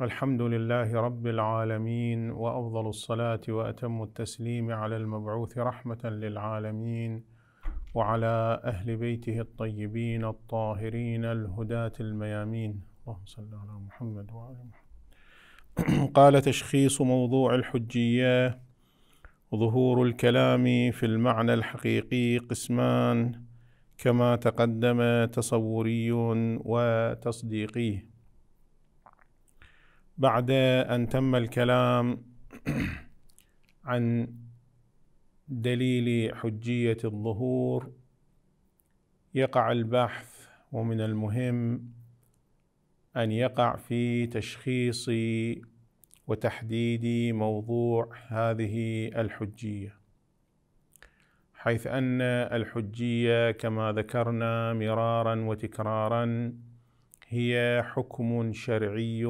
الحمد لله رب العالمين وافضل الصلاه واتم التسليم على المبعوث رحمه للعالمين وعلى اهل بيته الطيبين الطاهرين الهداه الميامين اللهم صل على محمد وعلى محمد قال تشخيص موضوع الحجيه ظهور الكلام في المعنى الحقيقي قسمان كما تقدم تصوري وتصديقي بعد أن تم الكلام عن دليل حجية الظهور يقع البحث ومن المهم أن يقع في تشخيص وتحديد موضوع هذه الحجية حيث أن الحجية كما ذكرنا مرارا وتكرارا هي حكم شرعي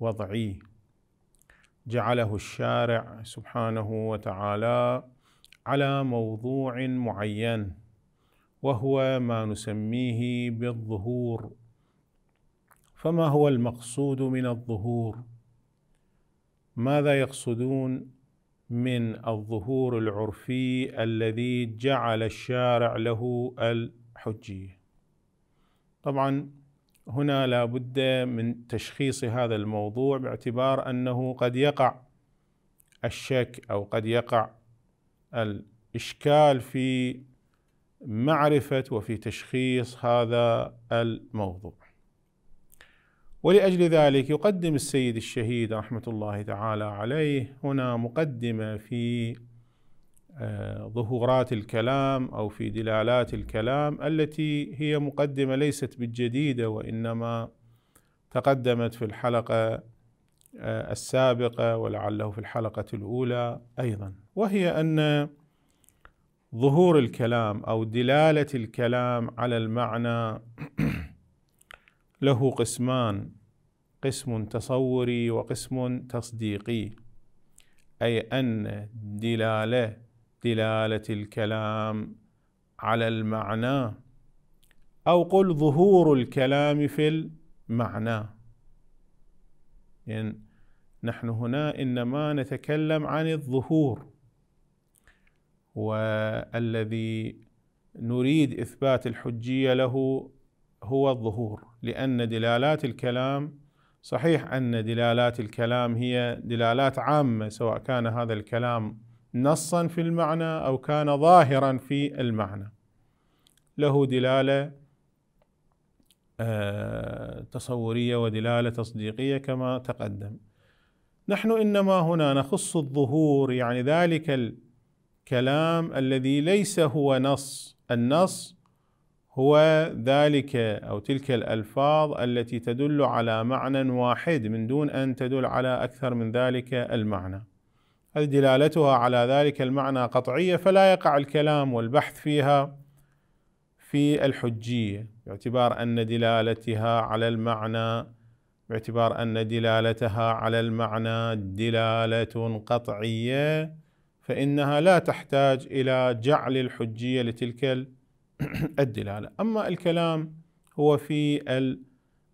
وضعي جعله الشارع سبحانه وتعالى على موضوع معين وهو ما نسميه بالظهور فما هو المقصود من الظهور ماذا يقصدون من الظهور العرفي الذي جعل الشارع له الحجيه طبعا هنا لا بد من تشخيص هذا الموضوع باعتبار أنه قد يقع الشك أو قد يقع الإشكال في معرفة وفي تشخيص هذا الموضوع ولأجل ذلك يقدم السيد الشهيد رحمة الله تعالى عليه هنا مقدمة في آه، ظهورات الكلام او في دلالات الكلام التي هي مقدمه ليست بالجديده وانما تقدمت في الحلقه آه، السابقه ولعله في الحلقه الاولى ايضا وهي ان ظهور الكلام او دلاله الكلام على المعنى له قسمان قسم تصوري وقسم تصديقي اي ان دلاله دلاله الكلام على المعنى او قل ظهور الكلام في المعنى يعني نحن هنا انما نتكلم عن الظهور والذي نريد اثبات الحجيه له هو الظهور لان دلالات الكلام صحيح ان دلالات الكلام هي دلالات عامه سواء كان هذا الكلام نصا في المعنى او كان ظاهرا في المعنى له دلاله آه، تصوريه ودلاله تصديقيه كما تقدم نحن انما هنا نخص الظهور يعني ذلك الكلام الذي ليس هو نص النص هو ذلك او تلك الالفاظ التي تدل على معنى واحد من دون ان تدل على اكثر من ذلك المعنى هل دلالتها على ذلك المعنى قطعية فلا يقع الكلام والبحث فيها في الحجية باعتبار أن دلالتها على المعنى باعتبار أن دلالتها على المعنى دلالة قطعية فإنها لا تحتاج إلى جعل الحجية لتلك الدلالة أما الكلام هو في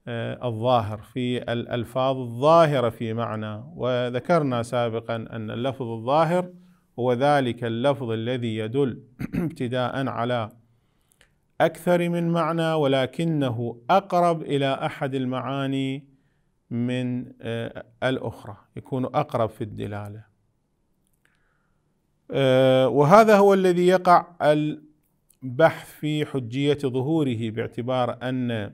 آه، الظاهر في الألفاظ الظاهرة في معنى وذكرنا سابقا أن اللفظ الظاهر هو ذلك اللفظ الذي يدل ابتداء على أكثر من معنى ولكنه أقرب إلى أحد المعاني من آه، الأخرى يكون أقرب في الدلالة آه، وهذا هو الذي يقع البحث في حجية ظهوره باعتبار أن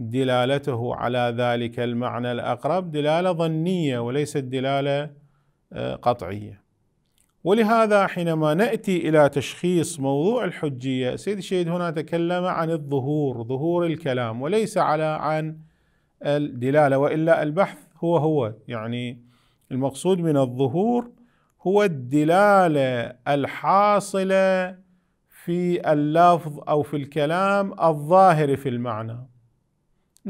دلالته على ذلك المعنى الأقرب دلالة ظنية وليست دلالة آه، قطعية ولهذا حينما نأتي إلى تشخيص موضوع الحجية سيد الشهيد هنا تكلم عن الظهور ظهور الكلام وليس على عن الدلالة وإلا البحث هو هو يعني المقصود من الظهور هو الدلالة الحاصلة في اللفظ أو في الكلام الظاهر في المعنى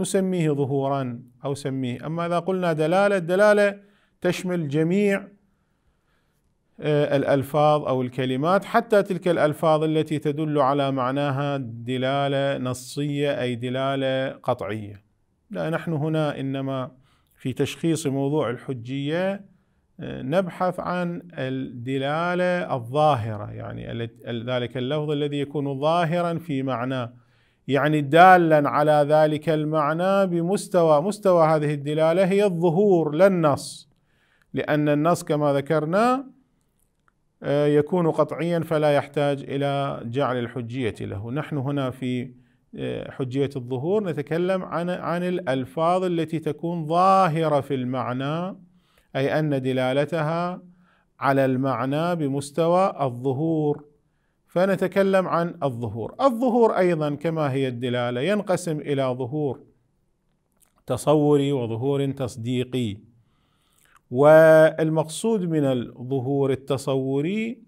نسميه ظهورا او سميه اما اذا قلنا دلاله الدلاله تشمل جميع آه، الالفاظ او الكلمات حتى تلك الالفاظ التي تدل على معناها دلاله نصيه اي دلاله قطعيه لا نحن هنا انما في تشخيص موضوع الحجيه آه، نبحث عن الدلاله الظاهره يعني ذلك اللفظ الذي يكون ظاهرا في معناه يعني دالا على ذلك المعنى بمستوى مستوى هذه الدلاله هي الظهور لا النص لان النص كما ذكرنا آه، يكون قطعيا فلا يحتاج الى جعل الحجيه له نحن هنا في آه، حجيه الظهور نتكلم عن عن الالفاظ التي تكون ظاهره في المعنى اي ان دلالتها على المعنى بمستوى الظهور فنتكلم عن الظهور الظهور ايضا كما هي الدلاله ينقسم الى ظهور تصوري وظهور تصديقي والمقصود من الظهور التصوري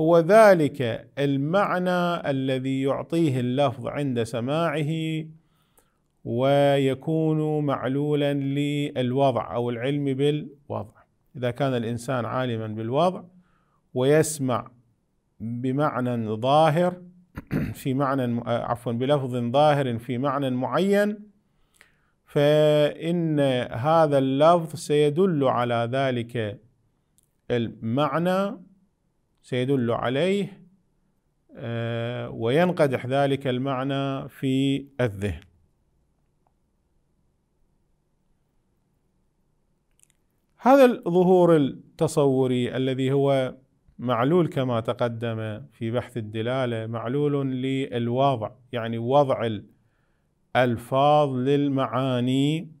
هو ذلك المعنى الذي يعطيه اللفظ عند سماعه ويكون معلولا للوضع او العلم بالوضع اذا كان الانسان عالما بالوضع ويسمع بمعنى ظاهر في معنى آه، عفوا بلفظ ظاهر في معنى معين فإن هذا اللفظ سيدل على ذلك المعنى سيدل عليه آه، وينقدح ذلك المعنى في الذهن هذا الظهور التصوري الذي هو معلول كما تقدم في بحث الدلاله معلول للوضع يعني وضع الالفاظ للمعاني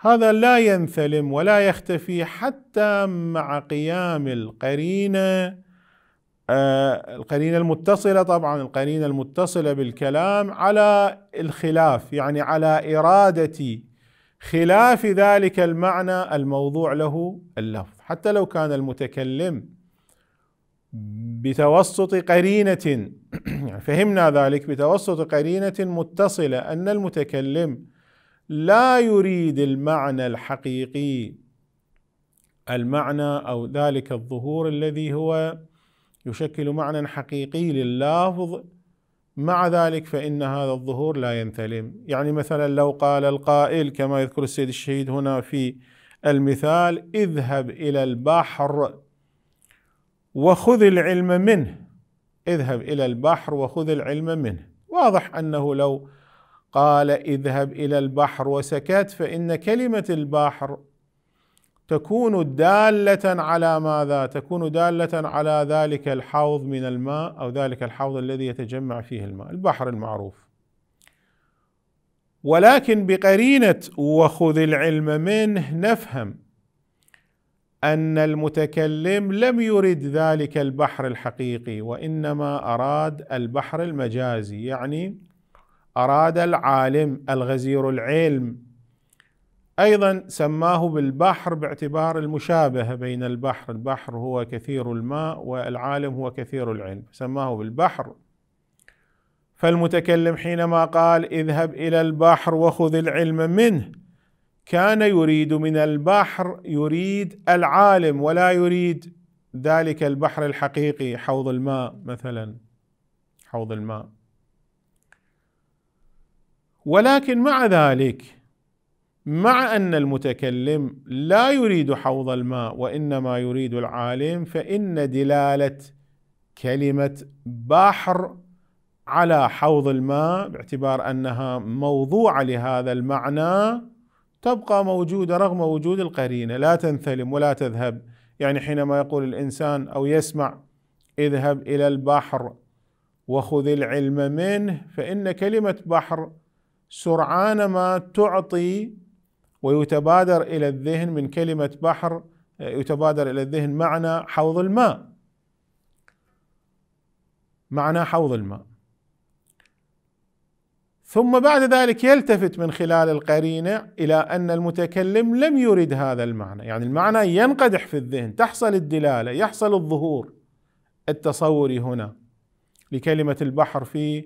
هذا لا ينثلم ولا يختفي حتى مع قيام القرينه آه، القرينه المتصله طبعا القرينه المتصله بالكلام على الخلاف يعني على اراده خلاف ذلك المعنى الموضوع له اللفظ حتى لو كان المتكلم بتوسط قرينة فهمنا ذلك بتوسط قرينة متصلة أن المتكلم لا يريد المعنى الحقيقي المعنى أو ذلك الظهور الذي هو يشكل معنى حقيقي لللافظ مع ذلك فإن هذا الظهور لا ينثلم يعني مثلا لو قال القائل كما يذكر السيد الشهيد هنا في المثال اذهب إلى البحر وخذ العلم منه اذهب الى البحر وخذ العلم منه واضح انه لو قال اذهب الى البحر وسكت فان كلمه البحر تكون داله على ماذا تكون داله على ذلك الحوض من الماء او ذلك الحوض الذي يتجمع فيه الماء البحر المعروف ولكن بقرينه وخذ العلم منه نفهم ان المتكلم لم يرد ذلك البحر الحقيقي وانما اراد البحر المجازي يعني اراد العالم الغزير العلم ايضا سماه بالبحر باعتبار المشابهه بين البحر البحر هو كثير الماء والعالم هو كثير العلم سماه بالبحر فالمتكلم حينما قال اذهب الى البحر وخذ العلم منه كان يريد من البحر يريد العالم ولا يريد ذلك البحر الحقيقي حوض الماء مثلا حوض الماء ولكن مع ذلك مع ان المتكلم لا يريد حوض الماء وانما يريد العالم فان دلاله كلمه بحر على حوض الماء باعتبار انها موضوعه لهذا المعنى تبقى موجودة رغم وجود القرينة لا تنثلم ولا تذهب يعني حينما يقول الإنسان أو يسمع اذهب إلى البحر وخذ العلم منه فإن كلمة بحر سرعان ما تعطي ويتبادر إلى الذهن من كلمة بحر يتبادر إلى الذهن معنى حوض الماء معنى حوض الماء ثم بعد ذلك يلتفت من خلال القرينه الى ان المتكلم لم يرد هذا المعنى، يعني المعنى ينقدح في الذهن، تحصل الدلاله، يحصل الظهور التصوري هنا لكلمه البحر في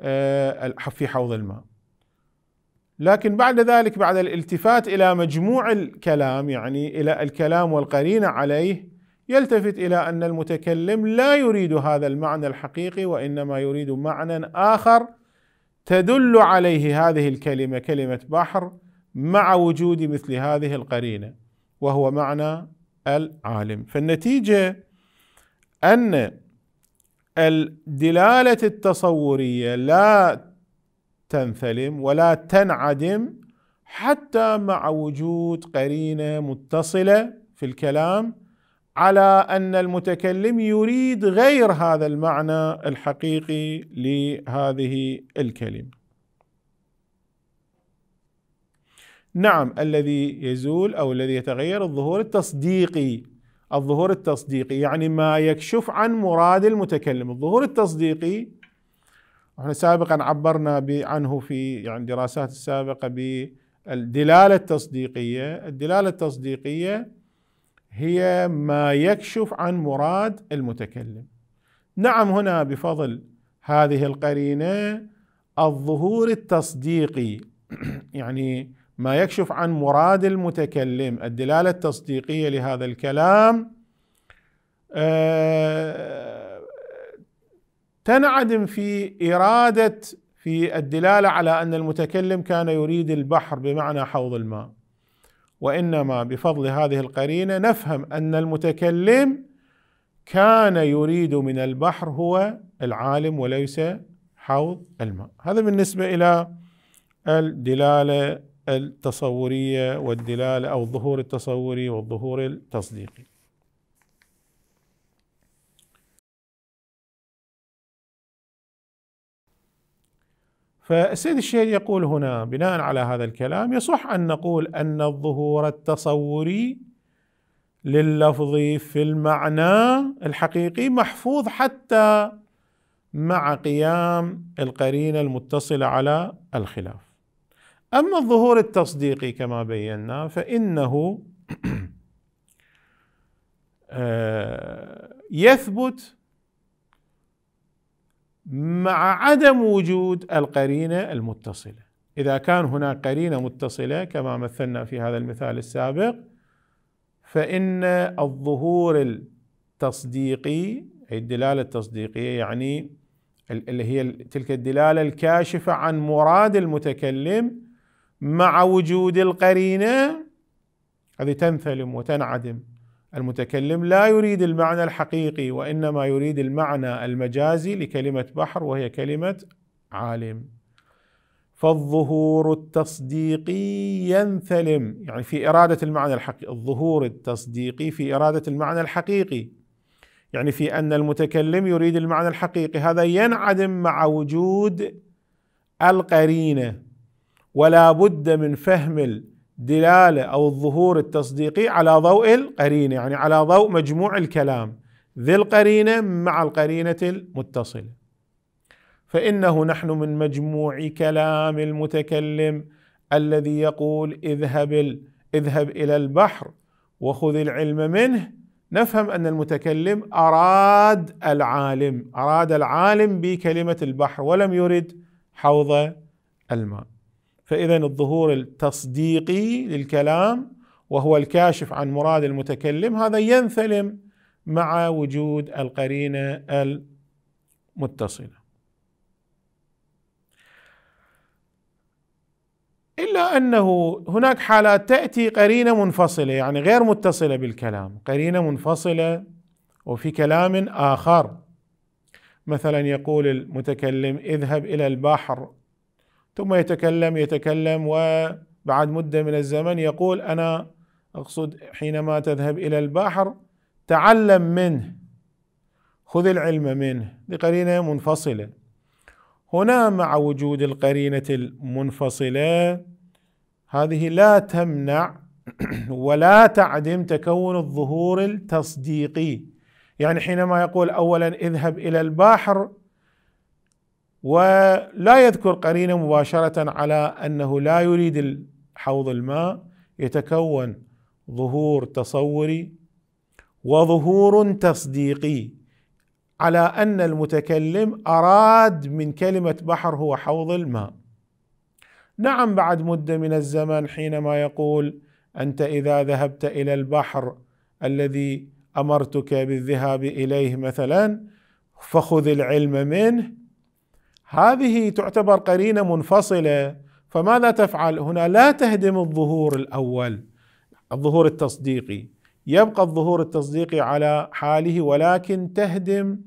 آه، في حوض الماء. لكن بعد ذلك بعد الالتفات الى مجموع الكلام يعني الى الكلام والقرينه عليه يلتفت الى ان المتكلم لا يريد هذا المعنى الحقيقي وانما يريد معنى اخر تدل عليه هذه الكلمه كلمه بحر مع وجود مثل هذه القرينه وهو معنى العالم فالنتيجه ان الدلاله التصوريه لا تنثلم ولا تنعدم حتى مع وجود قرينه متصله في الكلام على ان المتكلم يريد غير هذا المعنى الحقيقي لهذه الكلمه. نعم الذي يزول او الذي يتغير الظهور التصديقي الظهور التصديقي يعني ما يكشف عن مراد المتكلم الظهور التصديقي احنا سابقا عبرنا عنه في يعني دراسات السابقه بالدلاله التصديقيه الدلاله التصديقيه هي ما يكشف عن مراد المتكلم نعم هنا بفضل هذه القرينه الظهور التصديقي يعني ما يكشف عن مراد المتكلم الدلاله التصديقيه لهذا الكلام آه، تنعدم في اراده في الدلاله على ان المتكلم كان يريد البحر بمعنى حوض الماء وانما بفضل هذه القرينه نفهم ان المتكلم كان يريد من البحر هو العالم وليس حوض الماء هذا بالنسبه الى الدلاله التصوريه والدلاله او الظهور التصوري والظهور التصديقي فالسيد الشهيد يقول هنا بناء على هذا الكلام يصح أن نقول أن الظهور التصوري لللفظ في المعنى الحقيقي محفوظ حتى مع قيام القرينة المتصلة على الخلاف أما الظهور التصديقي كما بينا فإنه آه، يثبت مع عدم وجود القرينه المتصله اذا كان هناك قرينه متصله كما مثلنا في هذا المثال السابق فان الظهور التصديقي اي الدلاله التصديقيه يعني اللي هي تلك الدلاله الكاشفه عن مراد المتكلم مع وجود القرينه هذه تنثلم وتنعدم المتكلم لا يريد المعنى الحقيقي وانما يريد المعنى المجازي لكلمه بحر وهي كلمه عالم فالظهور التصديقي ينثلم يعني في اراده المعنى الحقيقي الظهور التصديقي في اراده المعنى الحقيقي يعني في ان المتكلم يريد المعنى الحقيقي هذا ينعدم مع وجود القرينه ولا بد من فهم دلاله او الظهور التصديقي على ضوء القرينه يعني على ضوء مجموع الكلام ذي القرينه مع القرينه المتصله فانه نحن من مجموع كلام المتكلم الذي يقول اذهب اذهب الى البحر وخذ العلم منه نفهم ان المتكلم اراد العالم اراد العالم بكلمه البحر ولم يرد حوض الماء فإذا الظهور التصديقي للكلام وهو الكاشف عن مراد المتكلم هذا ينثلم مع وجود القرينة المتصلة إلا أنه هناك حالات تأتي قرينة منفصلة يعني غير متصلة بالكلام قرينة منفصلة وفي كلام آخر مثلا يقول المتكلم اذهب إلى البحر ثم يتكلم يتكلم وبعد مده من الزمن يقول انا اقصد حينما تذهب الى البحر تعلم منه خذ العلم منه بقرينه منفصله هنا مع وجود القرينه المنفصله هذه لا تمنع ولا تعدم تكون الظهور التصديقي يعني حينما يقول اولا اذهب الى البحر ولا يذكر قرينه مباشره على انه لا يريد حوض الماء يتكون ظهور تصوري وظهور تصديقي على ان المتكلم اراد من كلمه بحر هو حوض الماء نعم بعد مده من الزمن حينما يقول انت اذا ذهبت الى البحر الذي امرتك بالذهاب اليه مثلا فخذ العلم منه هذه تعتبر قرينه منفصله فماذا تفعل؟ هنا لا تهدم الظهور الاول الظهور التصديقي يبقى الظهور التصديقي على حاله ولكن تهدم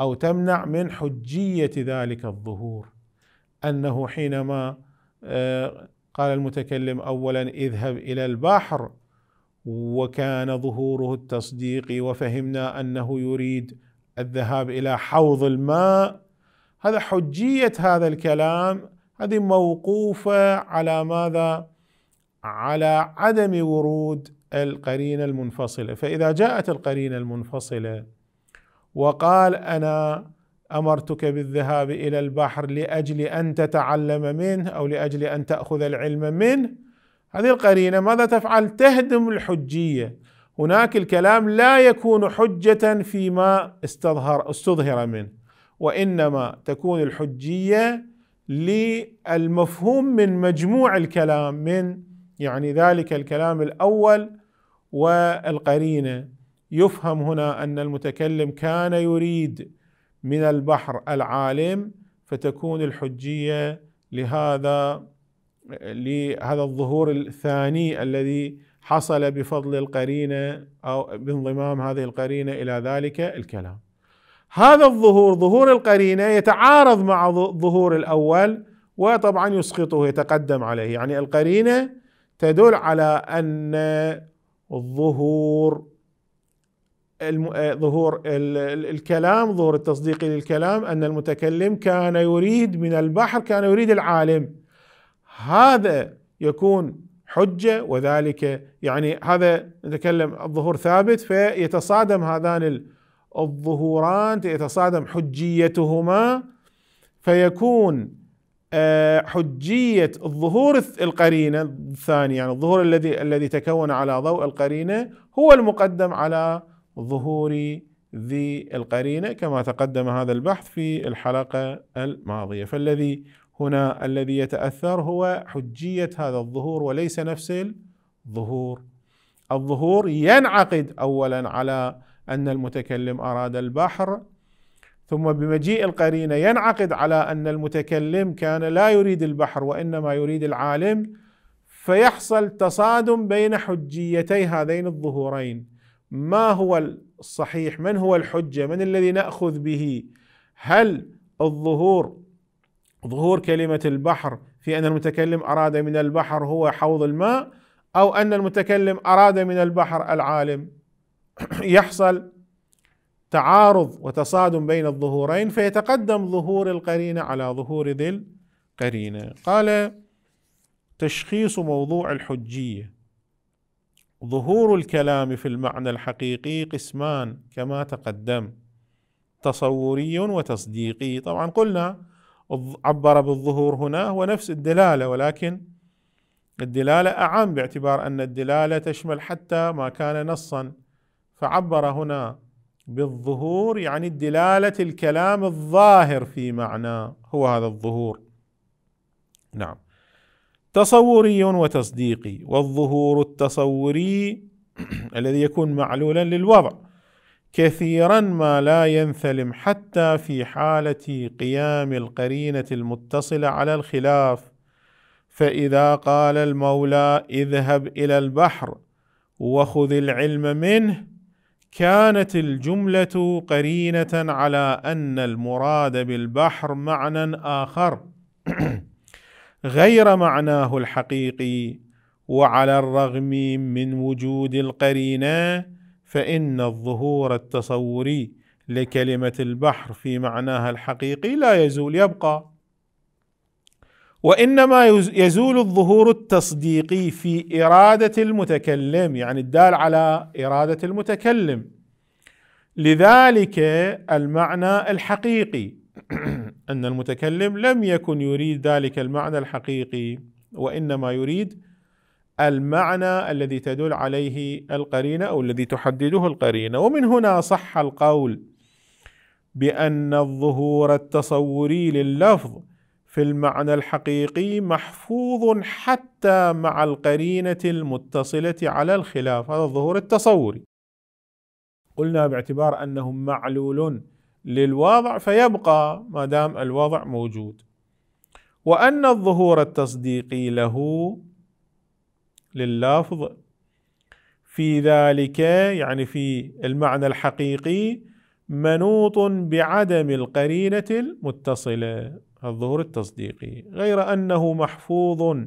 او تمنع من حجيه ذلك الظهور انه حينما آه، قال المتكلم اولا اذهب الى البحر وكان ظهوره التصديقي وفهمنا انه يريد الذهاب الى حوض الماء هذا حجية هذا الكلام هذه موقوفة على ماذا؟ على عدم ورود القرينة المنفصلة فإذا جاءت القرينة المنفصلة وقال أنا امرتك بالذهاب الى البحر لاجل ان تتعلم منه او لاجل ان تاخذ العلم منه هذه القرينه ماذا تفعل؟ تهدم الحجيه هناك الكلام لا يكون حجه فيما استظهر استظهر منه وانما تكون الحجيه للمفهوم من مجموع الكلام من يعني ذلك الكلام الاول والقرينه يفهم هنا ان المتكلم كان يريد من البحر العالم فتكون الحجيه لهذا لهذا الظهور الثاني الذي حصل بفضل القرينه او بانضمام هذه القرينه الى ذلك الكلام هذا الظهور ظهور القرينه يتعارض مع ظهور الاول وطبعا يسقطه يتقدم عليه يعني القرينه تدل على ان الظهور ظهور الكلام ظهور التصديق للكلام ان المتكلم كان يريد من البحر كان يريد العالم هذا يكون حجه وذلك يعني هذا نتكلم الظهور ثابت فيتصادم هذان الظهوران تتصادم حجيتهما فيكون آه، حجية الظهور القرينة الثاني يعني الظهور الذي الذي تكون على ضوء القرينة هو المقدم على ظهور ذي القرينة كما تقدم هذا البحث في الحلقة الماضية فالذي هنا الذي يتأثر هو حجية هذا الظهور وليس نفس الظهور الظهور ينعقد أولا على أن المتكلم أراد البحر ثم بمجيء القرينة ينعقد على أن المتكلم كان لا يريد البحر وإنما يريد العالم فيحصل تصادم بين حجيتي هذين الظهورين ما هو الصحيح من هو الحجة من الذي نأخذ به هل الظهور ظهور كلمة البحر في أن المتكلم أراد من البحر هو حوض الماء أو أن المتكلم أراد من البحر العالم يحصل تعارض وتصادم بين الظهورين فيتقدم ظهور القرينة على ظهور ذي القرينة قال تشخيص موضوع الحجية ظهور الكلام في المعنى الحقيقي قسمان كما تقدم تصوري وتصديقي طبعا قلنا عبر بالظهور هنا هو نفس الدلالة ولكن الدلالة أعم باعتبار أن الدلالة تشمل حتى ما كان نصا فعبر هنا بالظهور يعني دلاله الكلام الظاهر في معنى هو هذا الظهور نعم تصوري وتصديقي والظهور التصوري الذي يكون معلولا للوضع كثيرا ما لا ينثلم حتى في حاله قيام القرينه المتصله على الخلاف فاذا قال المولى اذهب الى البحر وخذ العلم منه كانت الجمله قرينه على ان المراد بالبحر معنى اخر غير معناه الحقيقي وعلى الرغم من وجود القرينه فان الظهور التصوري لكلمه البحر في معناها الحقيقي لا يزول يبقى وانما يزول الظهور التصديقي في اراده المتكلم يعني الدال على اراده المتكلم لذلك المعنى الحقيقي ان المتكلم لم يكن يريد ذلك المعنى الحقيقي وانما يريد المعنى الذي تدل عليه القرينه او الذي تحدده القرينه ومن هنا صح القول بان الظهور التصوري لللفظ في المعنى الحقيقي محفوظ حتى مع القرينة المتصلة على الخلاف هذا الظهور التصوري قلنا باعتبار أنه معلول للواضع فيبقى ما دام الوضع موجود وأن الظهور التصديقي له لللافظ في ذلك يعني في المعنى الحقيقي منوط بعدم القرينة المتصلة الظهور التصديقي غير أنه محفوظ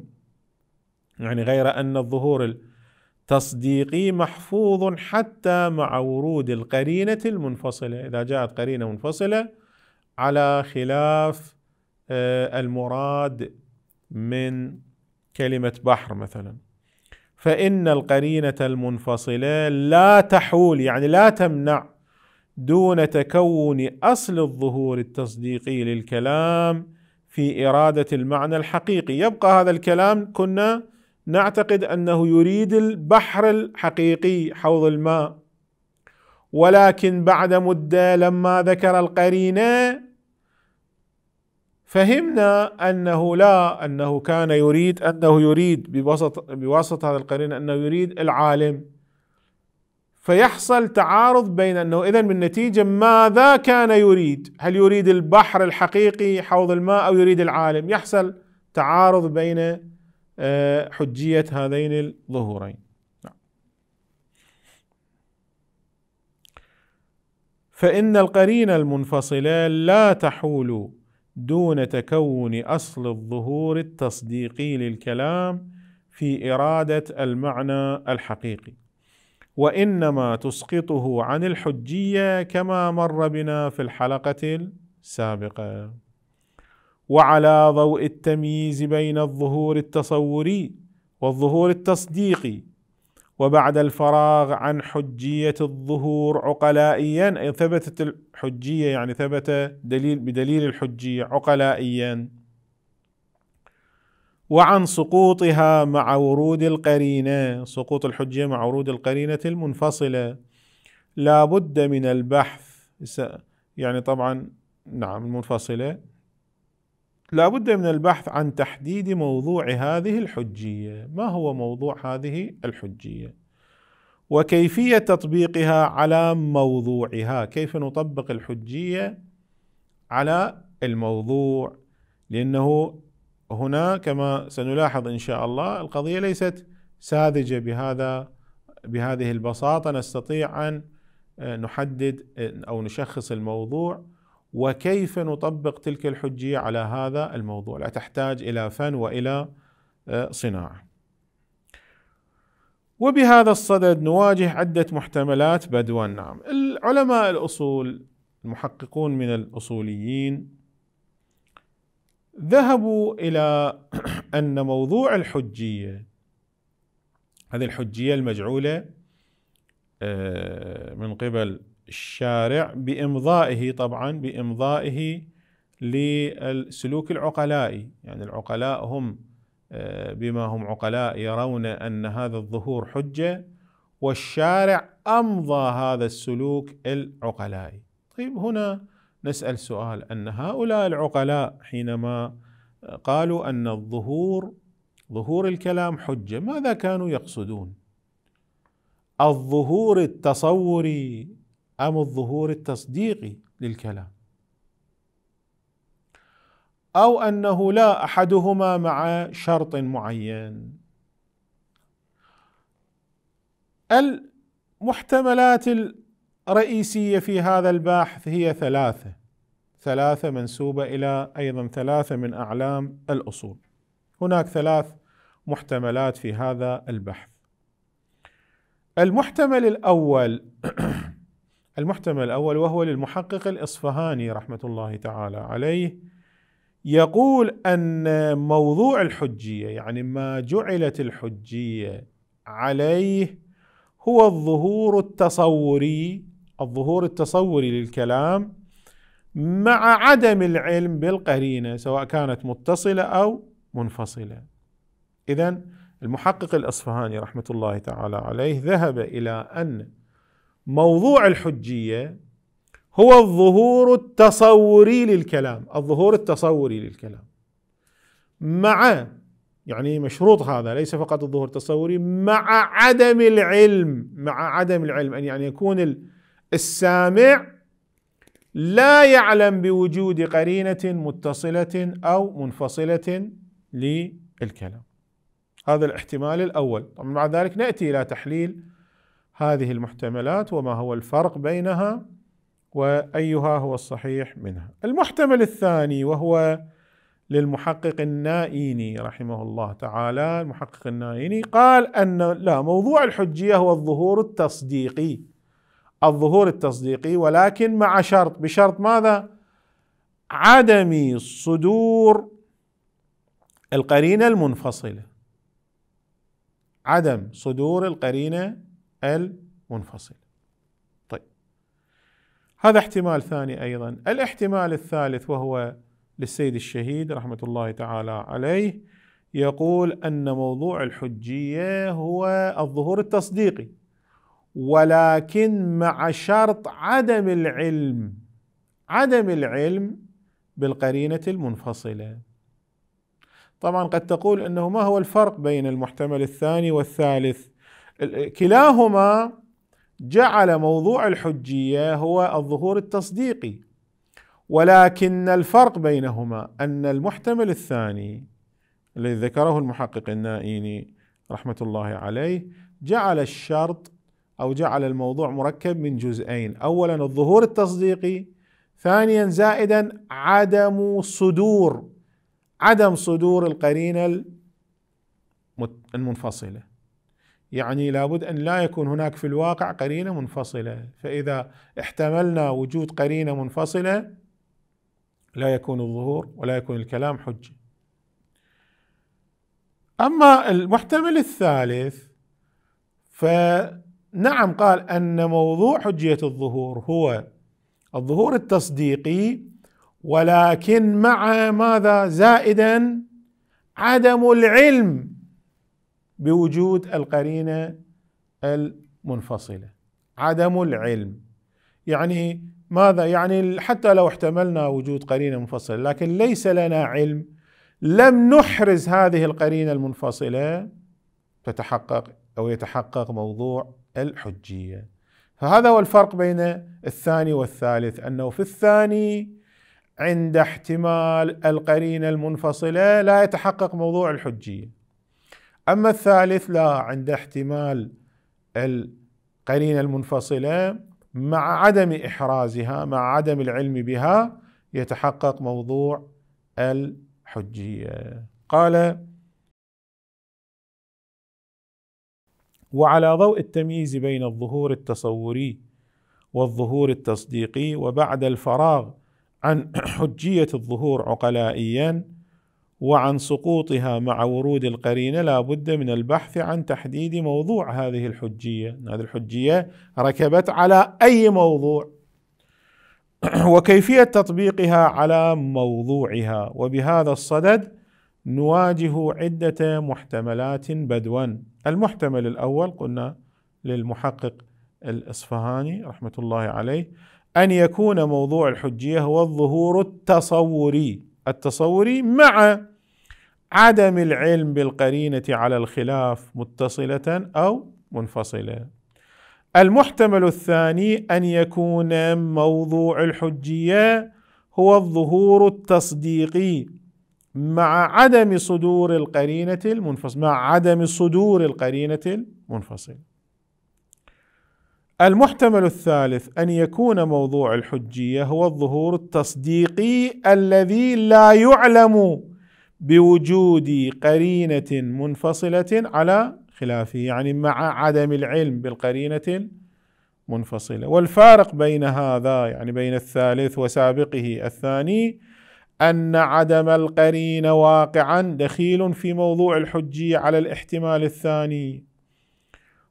يعني غير أن الظهور التصديقي محفوظ حتى مع ورود القرينة المنفصلة إذا جاءت قرينة منفصلة على خلاف آه، المراد من كلمة بحر مثلا فإن القرينة المنفصلة لا تحول يعني لا تمنع دون تكون اصل الظهور التصديقي للكلام في اراده المعنى الحقيقي، يبقى هذا الكلام كنا نعتقد انه يريد البحر الحقيقي حوض الماء ولكن بعد مده لما ذكر القرينه فهمنا انه لا انه كان يريد انه يريد بوسط بواسطه هذا القرينة انه يريد العالم فيحصل تعارض بين انه اذا بالنتيجه ماذا كان يريد؟ هل يريد البحر الحقيقي حوض الماء او يريد العالم؟ يحصل تعارض بين آه، حجيه هذين الظهورين. نعم. فإن القرينة المنفصلة لا تحول دون تكون أصل الظهور التصديقي للكلام في إرادة المعنى الحقيقي وانما تسقطه عن الحجيه كما مر بنا في الحلقه السابقه وعلى ضوء التمييز بين الظهور التصوري والظهور التصديقي وبعد الفراغ عن حجية الظهور عقلائيا أي ثبتت الحجية يعني ثبت دليل بدليل الحجية عقلائيا وعن سقوطها مع ورود القرينه سقوط الحجه مع ورود القرينه المنفصله لا بد من البحث يعني طبعا نعم المنفصله لا بد من البحث عن تحديد موضوع هذه الحجيه ما هو موضوع هذه الحجيه وكيفيه تطبيقها على موضوعها كيف نطبق الحجيه على الموضوع لانه هنا كما سنلاحظ ان شاء الله القضيه ليست ساذجه بهذا بهذه البساطه نستطيع ان آه، نحدد آه، او نشخص الموضوع وكيف نطبق تلك الحجيه على هذا الموضوع لا تحتاج الى فن والى آه، صناعه. وبهذا الصدد نواجه عده محتملات بدوا نعم العلماء الاصول المحققون من الاصوليين ذهبوا الى ان موضوع الحجيه هذه الحجيه المجعوله آه، من قبل الشارع بامضائه طبعا بامضائه للسلوك العقلائي يعني العقلاء هم آه، بما هم عقلاء يرون ان هذا الظهور حجه والشارع امضى هذا السلوك العقلائي طيب هنا نسال سؤال ان هؤلاء العقلاء حينما قالوا ان الظهور ظهور الكلام حجه ماذا كانوا يقصدون الظهور التصوري ام الظهور التصديقي للكلام او انه لا احدهما مع شرط معين المحتملات رئيسيه في هذا البحث هي ثلاثه ثلاثه منسوبه الى ايضا ثلاثه من اعلام الاصول هناك ثلاث محتملات في هذا البحث المحتمل الاول المحتمل الاول وهو للمحقق الاصفهاني رحمه الله تعالى عليه يقول ان موضوع الحجيه يعني ما جعلت الحجيه عليه هو الظهور التصوري الظهور التصوري للكلام مع عدم العلم بالقرينه سواء كانت متصله او منفصله. اذا المحقق الاصفهاني رحمه الله تعالى عليه ذهب الى ان موضوع الحجيه هو الظهور التصوري للكلام، الظهور التصوري للكلام. مع يعني مشروط هذا ليس فقط الظهور التصوري مع عدم العلم مع عدم العلم ان يعني يكون السامع لا يعلم بوجود قرينة متصلة أو منفصلة للكلام هذا الاحتمال الأول طبعا مع ذلك نأتي إلى تحليل هذه المحتملات وما هو الفرق بينها وأيها هو الصحيح منها المحتمل الثاني وهو للمحقق النائيني رحمه الله تعالى المحقق النائيني قال أن لا موضوع الحجية هو الظهور التصديقي الظهور التصديقي ولكن مع شرط بشرط ماذا عدم صدور القرينه المنفصله عدم صدور القرينه المنفصله طيب هذا احتمال ثاني ايضا الاحتمال الثالث وهو للسيد الشهيد رحمه الله تعالى عليه يقول ان موضوع الحجيه هو الظهور التصديقي ولكن مع شرط عدم العلم عدم العلم بالقرينه المنفصله طبعا قد تقول انه ما هو الفرق بين المحتمل الثاني والثالث كلاهما جعل موضوع الحجيه هو الظهور التصديقي ولكن الفرق بينهما ان المحتمل الثاني الذي ذكره المحقق النائيني رحمه الله عليه جعل الشرط أو جعل الموضوع مركب من جزئين أولا الظهور التصديقي ثانيا زائدا عدم صدور عدم صدور القرينة المنفصلة يعني لابد أن لا يكون هناك في الواقع قرينة منفصلة فإذا احتملنا وجود قرينة منفصلة لا يكون الظهور ولا يكون الكلام حجة أما المحتمل الثالث ف نعم قال أن موضوع حجية الظهور هو الظهور التصديقي ولكن مع ماذا زائدا عدم العلم بوجود القرينة المنفصلة عدم العلم يعني ماذا يعني حتى لو احتملنا وجود قرينة منفصلة لكن ليس لنا علم لم نحرز هذه القرينة المنفصلة تتحقق أو يتحقق موضوع الحجية فهذا هو الفرق بين الثاني والثالث أنه في الثاني عند احتمال القرينة المنفصلة لا يتحقق موضوع الحجية أما الثالث لا عند احتمال القرينة المنفصلة مع عدم إحرازها مع عدم العلم بها يتحقق موضوع الحجية قال وعلى ضوء التمييز بين الظهور التصوري والظهور التصديقي وبعد الفراغ عن حجيه الظهور عقلائيا وعن سقوطها مع ورود القرينه لا بد من البحث عن تحديد موضوع هذه الحجيه هذه الحجيه ركبت على اي موضوع وكيفيه تطبيقها على موضوعها وبهذا الصدد نواجه عده محتملات بدوا المحتمل الأول قلنا للمحقق الإصفهاني رحمة الله عليه أن يكون موضوع الحجية هو الظهور التصوري التصوري مع عدم العلم بالقرينة على الخلاف متصلة أو منفصلة المحتمل الثاني أن يكون موضوع الحجية هو الظهور التصديقي مع عدم صدور القرينة المنفصلة مع عدم صدور القرينة المنفصلة المحتمل الثالث أن يكون موضوع الحجية هو الظهور التصديقي الذي لا يعلم بوجود قرينة منفصلة على خلافه يعني مع عدم العلم بالقرينة المنفصلة والفارق بين هذا يعني بين الثالث وسابقه الثاني أن عدم القرين واقعا دخيل في موضوع الحجية على الاحتمال الثاني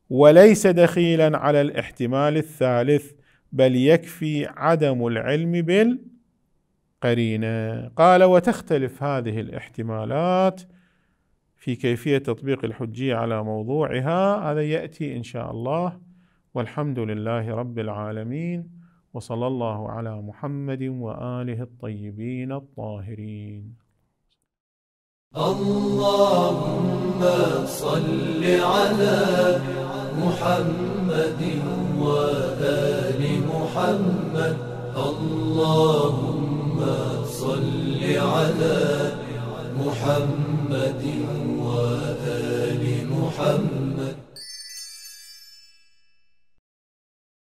وليس دخيلا على الاحتمال الثالث بل يكفي عدم العلم بالقرينة قال وتختلف هذه الاحتمالات في كيفية تطبيق الحجية على موضوعها هذا يأتي إن شاء الله والحمد لله رب العالمين وصلى الله على محمد واله الطيبين الطاهرين اللهم صل على محمد وال محمد اللهم صل على محمد وال محمد